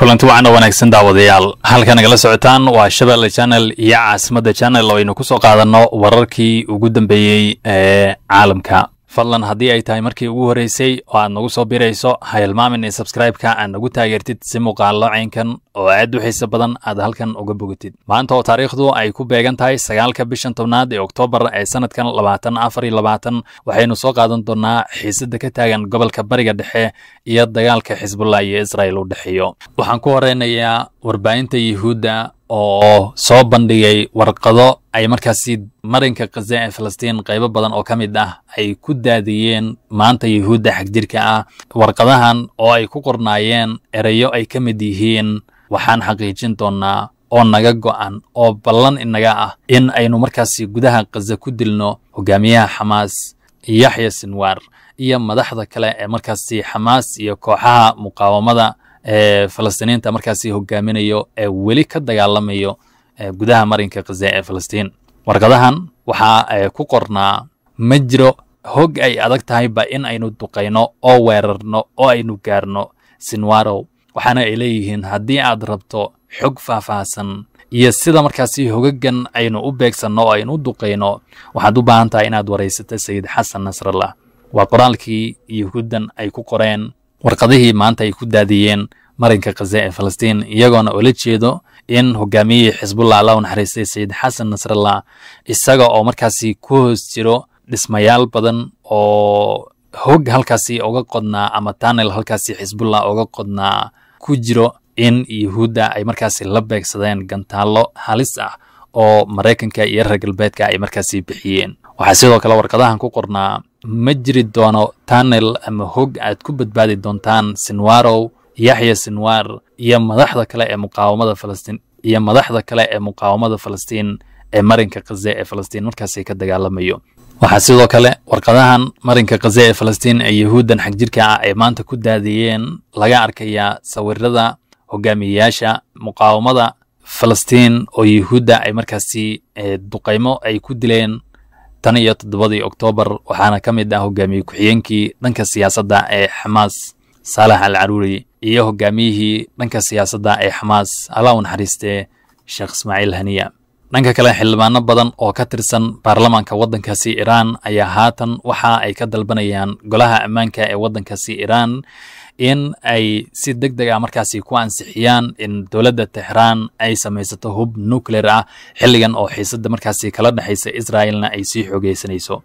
kulanti wacana wanaagsan daawadayaal halka nagala socotaan waa shabeelle janal iyo caasimadda janal oo aynu ku soo qaadanno wararkii ugu dambeeyey ee caalamka fadlan haddii ay tahay markii ugu horreysay oo aad nagu soo birayso ha hilmaamin in sabskraibeka aad nagu taageertid si muuqaallo caynkan oo aad u xiise badan aad halkan uga bogatid maanta oo taariikhdu ay ku beegan tahay sagaalka bishan tobnaad ee oktoobar ee sannadkan labaatan afar iyo labaatan waxaynu soo qaadan doonaa xiisada ka taagan gobolka bariga dhexe iyo dagaalka xisbullah iyo israa'il u dhexeeyo waxaan ku horeynayaa warbaahinta yuhuudda oo soo bandhigay warqado ay markaasi marinka kaze ee falastiin qaybo badan oo ka mid ah ay ku daadiyeen maanta yuhuudda xagjirka ah warqadahan oo ay ku qornaayeen erayo ay ka mid yihiin waxaan xaqiijin doonnaa oo naga go'an oo ballan inaga ah in aynu markaasi gudaha kaze ku dilno hogaamiyaha xamaas yaxya sinwaar iyo madaxda kale ee markaasi xamaas iyo kooxaha muqaawamada ee falastiniinta markaasi hogaaminayo ee weli ka dagaalamayo gudaha marinka khaza ee falastiin warqadahan waxaa ku qornaa ma jiro hog ay adag tahayba in aynu duqayno oo weerarno oo aynu gaarno sinwarow waxaana ay leeyihiin haddii aad rabto xog faahfaahsan iyo sida markaasi hogagan aynu u beegsanno oo aynu u duqayno waxaad u baahan tahay inaad waraysato sayid xasan nasrallah waa qoraalkii yuhuuddan ay ku qoreen warqadihii maanta ay ku daadiyeen marinka khaza ee falastiin iyagoona ula jeedo in hogaamiyihii xisbullah alla naxariistay sayid xasan nasrallah isaga oo markaasi ku hoos jiro dhismayaal badan oo hog halkaasi uga qodnaa ama tunnel halkaasi xisbullah uga qodnaa ku jiro in yuhuudda ay markaasi la beegsadeen gantaallo halis ah oo maraykanka iyo reer galbeedka ay markaasi bixiyeen waxaa sidoo kale warqadahan ku qornaa ma jiri doono tanel ama hog aad ku badbaadi doontaan sinwarow yaxya sinwar iyo madaxda kale ee muqaawamada falastiin iyo madaxda kale ee muqaawamada falastiin ee marinka khaze ee falastiin markaasi ka dagaalamayo waxaa sidoo kale warqadahan marinka khaze ee falastiin ee yuhuuddan xagjirka ah ay maanta ku daadiyeen laga arkayaa sawirada hogaamiyeyaasha muqaawamada falastiin oo yahuudda ay markaasi eh, duqaymo ay ku dileen tan iyo toddobadii oktoobar waxaana ka mid ah hogaamiye ku-xigeenkii dhanka siyaasadda ee xamaas saalax al caruuri iyo hogaamiyihii dhanka siyaasadda ee xamaas alaa u naxariistee sheekh ismaaciil haniya dhanka kale xildhibaano badan oo ka tirsan baarlamaanka waddankaasi iiraan ayaa haatan waxa ay ka dalbanayaan golaha ammaanka ee waddankaasi iiraan in ay si deg deg ah markaasi ku ansixiyaan in dowladda tehraan ay samaysato hub nukleer ah xilligan oo xiisadda markaasi kala dhexaysa israa'ilna ay sii xoogeysanayso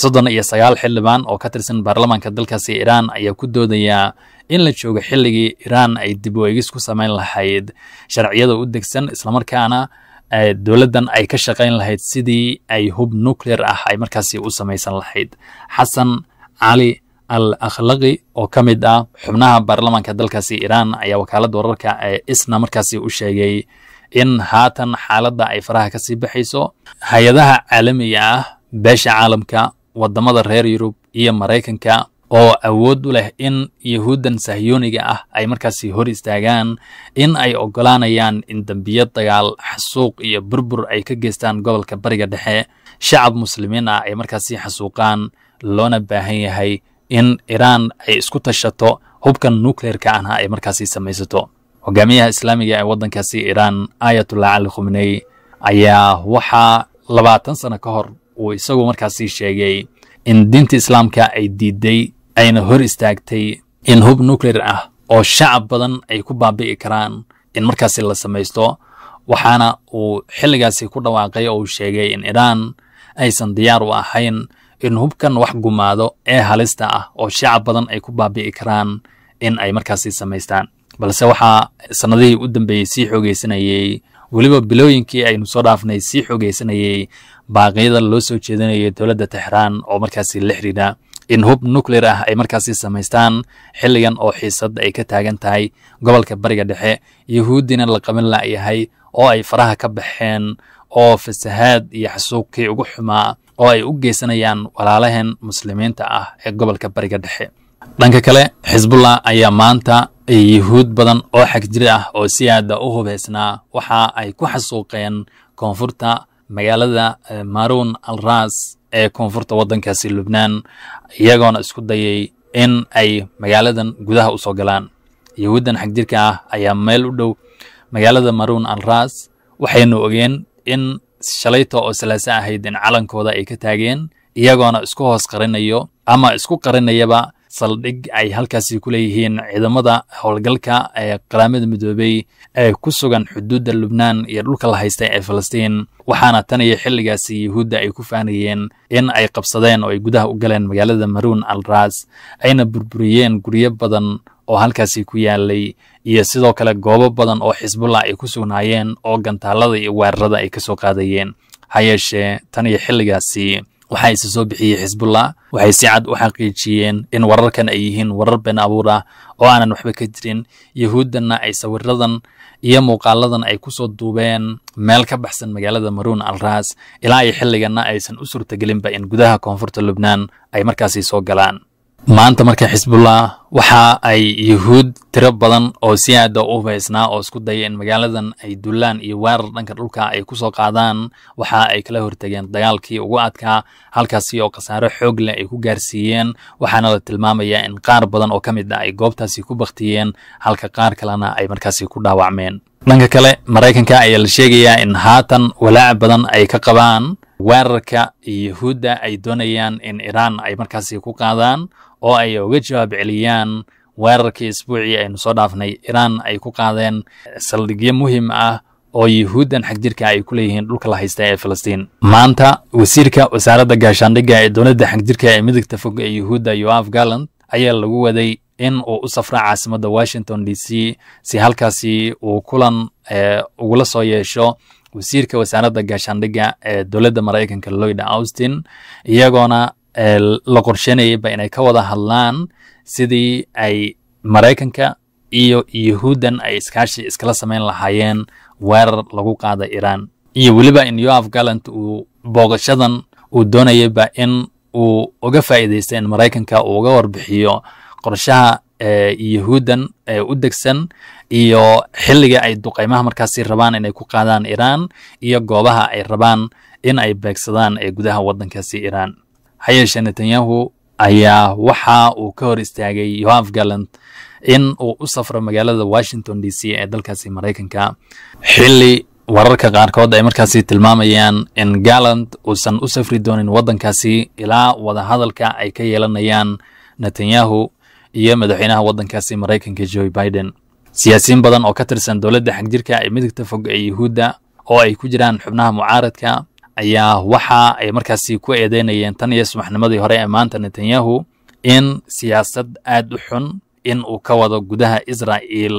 soddon iyo sagaal xildhibaan oo ka tirsan baarlamaanka dalkaasi iiraan ayaa ku doodayaa in la joogo xilligii iiraan ay dib u eegis ku samayn lahayd sharciyada u degsan islamarkaana dowladdan ay ka shaqayn lahayd sidii ay hub nuclear ah ay markaasi u samaysan lahayd xasan cali al akhlaqi oo ka mid ah xubnaha baarlamaanka dalkaasi iiraan ayaa wakaaladda wararka ee isna markaasi u sheegay in haatan xaaladda ay faraha ka sii baxayso hay-adaha caalamiga ah beesha caalamka waddamada reer yurub iyo maraykanka oo awood u leh in yahuuddan sahyooniga ah ay markaasi hor istaagaan in ay ogolaanayaan in dembiya dagaal xasuuq iyo burbur ay ka geystaan gobolka bariga dhexe shacab muslimiin ah ay markaasi xasuuqaan loona baahan yahay in iraan ay isku tashato hubka nukleerka ahna ay markaasi samaysato hogaamiyaha islaamiga ee waddankaasi iraan aayatullah cali khuminey ayaa waxaa labaatan sano ka hor uu isagu markaasi sheegay in diinta islaamka ay diiday ayna hor istaagtay in hub nuclear ah oo shacab badan ay ku baabi'i karaan in markaasi la samaysto waxaana uu xilligaasi ku dhawaaqay oo uu sheegay in iraan aysan diyaar u ahayn in hubkan wax gumaado ee halista ah oo shacab badan ay ku baabi'i karaan in ay markaasi samaystaan balse waxaa sannadihii u dambeeyey sii xoogaysanayey weliba bilooyinkii aynu soo dhaafnay sii xoogaysanayey baaqiyada loo soo jeedinayay dowladda texraan oo markaasi la xidhiidha in hub nuclear ah ay markaasi samaystaan xilligan oo xiisadda ay ka taagan tahay gobolka bariga dhexe yahuuddina la qaban la'yahay oo ay faraha ka baxeen oo fasahaad iyo xasuuqkii ugu xumaa oo ay u geysanayaan walaalaheen muslimiinta ah ee gobolka bariga dhexe dhanka kale xisbullah ayaa maanta yuhuud badan oo xagjir ah oo si aada ah u hubaysnaa waxa ay ku xasuuqeen koonfurta magaalada eh, maruun al ras ee koonfurta waddankaasi lubnaan iyagoona isku dayay in ay magaaladan gudaha u soo galaan iyo waddan xagjirka ah ayaa meel u dhow magaalada maruun al ras waxaynu ogeen in shalayto oo salaase ahayd in calankooda ay ka taageen iyagoona isku hoos qarinayo ama isku qarinayaba saldhig ay halkaasi ku leeyihiin ciidamada howlgalka ee qaraamada midoobay ee ku sugan xuduudda lubnaan iyo dhulka la haystay ee falastiin waxaana tan iyo xilligaasi yuhuudda ay ku faanayeen in ay qabsadeen oo ay gudaha u galeen magaalada maruun alras ayna burburiyeen guryo badan oo halkaasi ku yaalay iyo sidoo kale goobo badan oo xisbullah ay ku sugnaayeen oo gantaalada iyo weerarada ay ka soo qaadayeen ha yeeshee tan iyo xilligaasi waxaa ise soo bixiyey xisbullah waxay si cad u xaqiijiyeen in wararkan ay yihiin warar been abuur ah oo aanan waxba ka jirin yahuuddanna ay sawiradan iyo muuqaaladan ay ku soo duubeen meel ka baxsan magaalada maruun al ilaa ay xilliganna aysan u suurtagelinba in gudaha koonfurta lubnaan ay markaasi soo galaan maanta marka xisbullah waxa ay yuhuud tiro badan oo si aada ah u hubaysnaa oo isku daya in magaaladan ay dulaan iyo weerar dhanka dhulka ay kusoo qaadaan waxa ay kala hortageen dagaalkii ugu adkaa halkaasi oo khasaaro xoog leh ay ku gaarsiiyeen waxaana la tilmaamayaa in qaar badan oo ka mid ah ay goobtaasi ku baktiyeen halka qaar kalena ay markaasi ku dhaawacmeen dhanka kale maraykanka ayaa la sheegayaa in haatan walaac badan ay ka qabaan weerarka yuhuudda ay doonayaan in iraan ay markaasi ku qaadaan oo ay uga jawaab celiyaan weerarkii isbuucii aynu soo dhaafnay iraan ay ku qaadeen saldhigyo muhim ah oo yuhuuddan xag jirka ay ku leeyihiin dhulka la haysta ee filistiin maanta wasiirka wasaaradda gaashaandhigga ee dowladda xag jirka ee midigta fog ee yuhuudda yoaf garland ayaa lagu waday in uu u safra caasimada washington d c si halkaasi uu kulan eh, ugula soo yeesho wasiirka wasaaradda gaashaandhigga ee dowladda maraykanka loyda austin iyagoona e, la qorsheynayaba inay ka wada hadlaan sidii ay maraykanka iyo yahuuddan ay iskaashi iskala samayn lahaayeen weerar lagu qaada iiraan iyo weliba in yoaf galant uu booqashadan uu doonayaba in uu uga faa'iidaysta in maraykanka uu uga warbixiyo qorshaha iyo ee u degsan iyo xilliga ay duqaymaha markaasi rabaan inay ku qaadaan iiraan iyo goobaha ay rabaan in ay beegsadaan ee gudaha waddankaasi iiraan ha yeeshee netanyahu ayaa waxa uu ka hor istaagay yohaf galland in uu u safro magaalada washington d c ee dalkaasi maraykanka xilli wararka qaarkood ay markaasi tilmaamayaan in galland uusan u safri doonin waddankaasi ilaa wadahadalka ay ka yeelanayaan netanyahu iyo madaxweynaha waddankaasi maraykanka joe biden siyaasiyiin badan oo ka tirsan dowladda xagjirka ee midigta fog ee yuhuudda oo ay ku jiraan xubnaha mucaaradka ayaa waxa ay markaasi ku eedeynayeen tan iyo subaxnimadii hore ee maanta netanyahu in siyaasad aad u xun in uu ka wado gudaha israa'il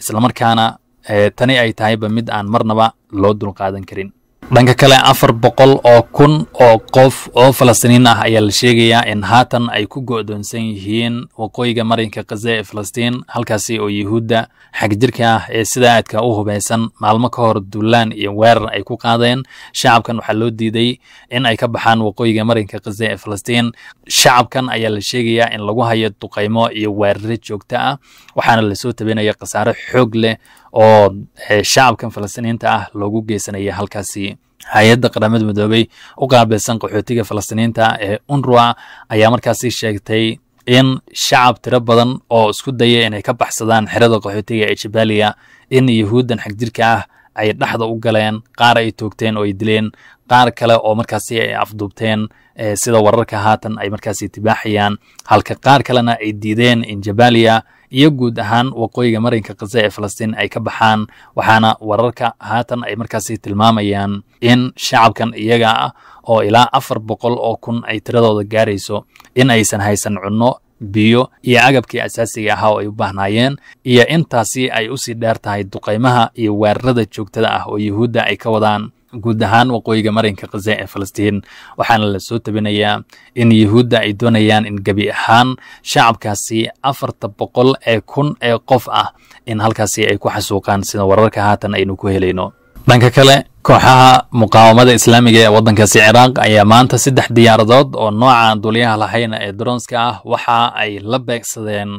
islamarkaana eh, tani ay tahayba mid aan marnaba loo dulqaadan karin dhanka kale afar boqol oo kun oo qof oo falastiiniin ah ayaa la sheegayaa in haatan ay ku go-doonsan yihiin waqooyiga marinka khaze ee falastiin halkaasi oo yuhuudda xagjirka ah ee sida aadka u hubaysan maalmo ka hor duulaan iyo weerar ay ku qaadeen shacabkan waxaa loo diiday in ay ka baxaan waqooyiga marinka khaza ee falastiin shacabkan ayaa la sheegayaa in lagu hayo duqaymo iyo weerare joogto ah waxaana lasoo tabinaya khasaare xoog leh oo eh, shacabkan falastiiniinta ah loogu geysanaya halkaasi hay-adda qaramada midoobey u qaabilsan qaxootiga falastiiniinta ee unrua ayaa markaasi sheegtay in shacab tiro badan oo isku daya inay ka baxsadaan xerada qaxootiga ee jabaaliya in yuhuuddan xagjirka ah ay dhexda u galeen qaar ay toogteen oo ay dileen qaar kale oo markaasi ay afduubteen eh, sida wararka haatan ay markaasi tibaaxayaan halka qaar kalena ay diideen in jabaliya iyo guud ahaan waqooyiga marinka khaza ee falastiin ay ka baxaan waxaana wararka haatan ay markaasi tilmaamayaan in shacabkan iyaga ah oo ilaa afar boqol oo kun ay tiradooda gaarayso in aysan haysan cunno biyo iyo agabkii asaasiga ahaa oo ay u baahnaayeen iyo intaasi ay u sii dheer tahay duqaymaha iyo weerarada joogtada ah oo yuhuudda ay ka wadaan guud ahaan waqooyiga marinka khaza ee falastiin waxaana la soo tabinayaa in yuhuudda ay doonayaan in gebi ahaan shacabkaasi afarta boqol ee kun ee qof ah in halkaasi ay ku xasuuqaan sida wararka haatan aynu ku helayno dhanka kale kooxaha muqaawamada islaamiga ee waddankaasi ciraaq ayaa maanta saddex diyaaradood oo nooca duliyaha lahayna ee dronska ah waxa ay la beegsadeen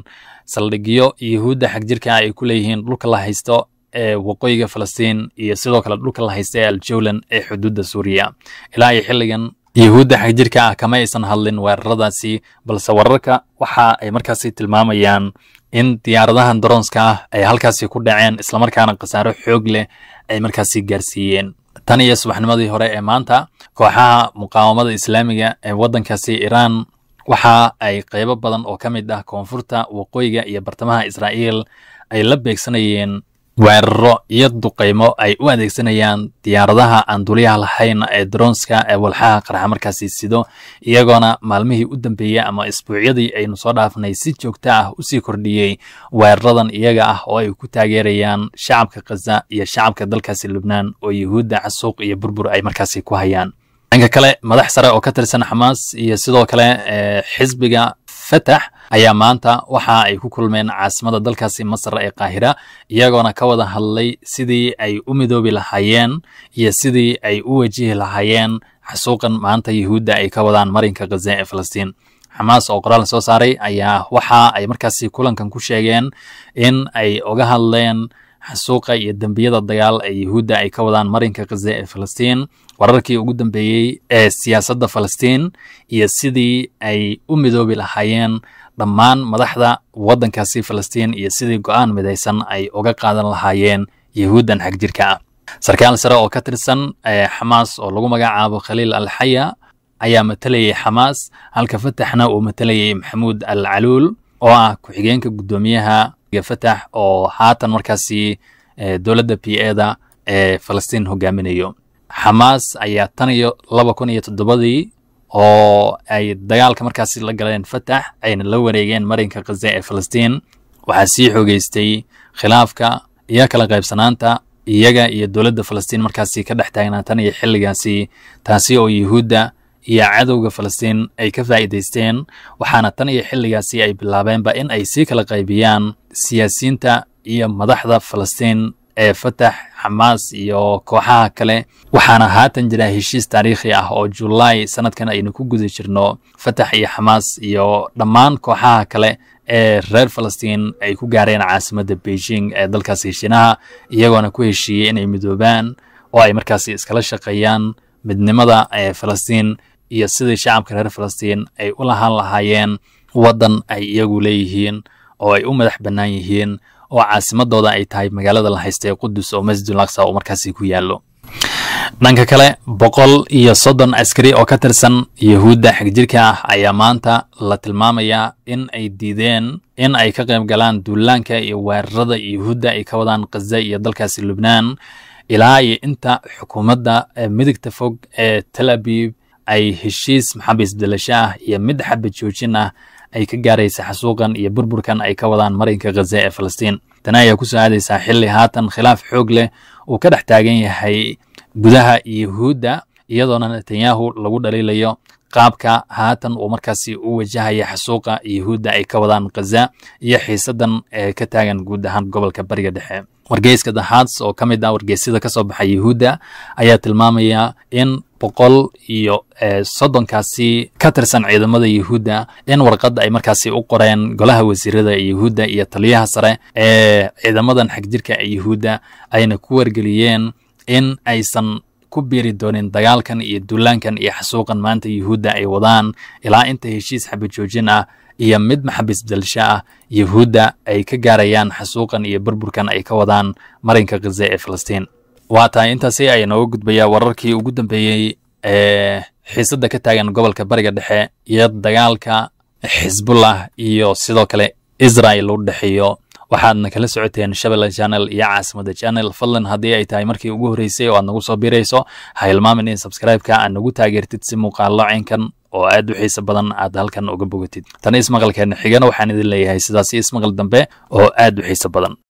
saldhigyo yuhuudda xagjirka ah ay ku leeyihiin dhulka la haysto ee waqooyiga falastiin iyo sidoo kale dhulka la haysta ee aljawlan ee xuduudda suuriya ilaa iyo xilligan yahuudda xagjirka ah kama aysan hadlin weeraradaasi balse wararka waxa ay markaasi tilmaamayaan in diyaaradahan daroonska ah ay halkaasi ku dhaceen islamarkaana khasaaro xoog leh ay markaasi gaarsiiyeen tan iyo subaxnimadii hore ee maanta kooxaha muqaawamada islaamiga ee waddankaasi iiraan waxa ay qaybo badan oo ka mid ah koonfurta waqooyiga iyo bartamaha israa'iil ay la beegsanayeen weeraro iyo duqaymo ay u adeegsanayaan diyaaradaha aan duliyaha lahayn ee dronska ee walxaha qarxa markaasi sido iyagoona maalmihii u dambeeyey ama isbuucyadii aynu soo dhaafnay si joogto ah usii kordhiyey weeraradan iyaga ah oo ay ku taageerayaan shacabka khaza iyo shacabka dalkaasi lubnaan oo yuhuudda casuuq iyo burbur ay markaasi ku hayaan dhanka kale madax sare oo ka tirsan xamaas iyo sidoo kale eh, xisbiga fatax ayaa maanta waxa ay ku kulmeen caasimada dalkaasi masar ee qaahira iyagoona ka wada hadlay sidii ay u midoobi lahaayeen iyo sidii ay u wajihi lahaayeen xasuuqan maanta yuhuudda ay ka wadaan marinka khaza ee falastiin xamaas oo qoraal soo saaray ayaa waxa ay markaasi kulankan ku sheegeen in ay oga hadleen xasuuqa iyo dembiyada dagaal ee yuhuudda ay ka wadaan marinka khaza ee falastiin wararkii ugu dambeeyey ee siyaasadda falastiin iyo sidii ay u midoobi lahaayeen dhammaan madaxda waddankaasi falastiin iyo sidii go'aan midaysan ay uga qaadan lahaayeen yuhuuddan xag jirka ah sarkaal sare oo ka tirsan xamaas oo lagu magacaabo khaliil alxaya ayaa matalayay xamaas halka fataxna uu matalayay maxamuud al caluul oo ah ku-xigeenka guddoomiyaha fatax oo haatan markaasi dowladda p e da ee falastiin hogaaminayo xamaas ayaa tan iyo laba kun iyo toddobadii oo ay dagaalka markaasi la galeen fatax ayna la wareegeen marinka khaza ee falastiin waxaa sii xoogeystay khilaafka iyo kala qaybsanaanta iyaga iyo dowladda falastiin markaasi ka dhex taagnaa tan iyo xilligaasi taasi oo yuhuudda iyo cadowga falastiin ay ka faa'iidaysteen waxaana tan iyo xilligaasi ay bilaabeenba in ay sii kala qaybiyaan siyaasiyiinta iyo madaxda falastiin ee fatax xamaas iyo kooxaha kale waxaana haatan jira heshiis taariikhi ah oo julaay sannadkan aynu ku guda jirno fatax iyo xamaas iyo dhammaan kooxaha kale ee reer falastiin ay ku gaareen caasimadda beijing ee dalkaasi shiinaha iyagoona ku heshiiyey inay midoobaan oo ay markaasi iskala shaqeeyaan midnimada ee falastiin iyo sidii shacabka reer falastiin ay u lahaan lahaayeen waddan ay iyagu leeyihiin oo ay u madax bannaan yihiin oo caasimadooda ay tahay magaalada la haysta ee qudus oo masjidul aqsa oo markaasi ku yaallo dhanka kale boqol iyo soddon askari oo ka tirsan yuhuudda xegjirka ah ayaa maanta la tilmaamayaa in ay diideen in ay ka qayb galaan duulaanka iyo weerarada yahuudda ay ka wadaan khaza iyo dalkaasi lubnaan ilaa iyo inta xukuumadda midigta fog ee tel abib ay heshiis maxaabiis dalasha ah iyo mid xabad joojin ah ay ka gaaraysa xasuuqan iyo burburkan ay ka wadaan marinka khaza ee falastiin tani ayaa kusoo aadaysaa xilli haatan khilaaf xoog leh uu ka dhex taagan yahay gudaha yuhuudda iyadoona netanyahu lagu dhaliilayo qaabka haatan uu markaasi u wajahaya xasuuqa yuhuudda ay ka wadaan khaza iyo xiisadan ee ka taagan guud ahaan gobolka bariga dhexe wargeyska the hats oo ka mid ah wargeysyada kasoo baxay yahuudda ayaa tilmaamaya in boqol iyo eh, soddonkaasi ka tirsan ciidamada yahuudda in warqadda ay markaasi u qoreen golaha wasiirada ee yahuudda iyo taliyaha sare ee ciidamadan xagjirka ee yahuudda ayna ku wargeliyeen in aysan ku biiri doonin dagaalkan iyo dullaankan iyo xasuuqan maanta yahuudda ay wadaan ilaa inta heshiis xabajoojin ah iyo mid maxabiis bedelsha ah yuhuudda ay ka gaarayaan xasuuqan iyo burburkan ay ka wadaan marinka khaza ee filistiin waa tahay intaasi ayaa nooga gudbayaa wararkii ugu dambeeyey ee xiisadda ka taagan gobolka bariga dhexe iyo dagaalka xisbullah iyo sidoo kale israel u dhexeeyo waxaadna kala socoteen shabelle janel iyo caasimada janel fadlan haddii ay tahay markii ugu horreysay oo aad nagu soo birayso ha hilmaamin in sabskraibeka aad nagu taageertid si muuqaallo caynkan oo aad u xiise badan aad halkan uga bogatid tani ismaqalkeena xigana waxaan idin leeyahay sidaasi ismaqal dambe oo aad u xiise badan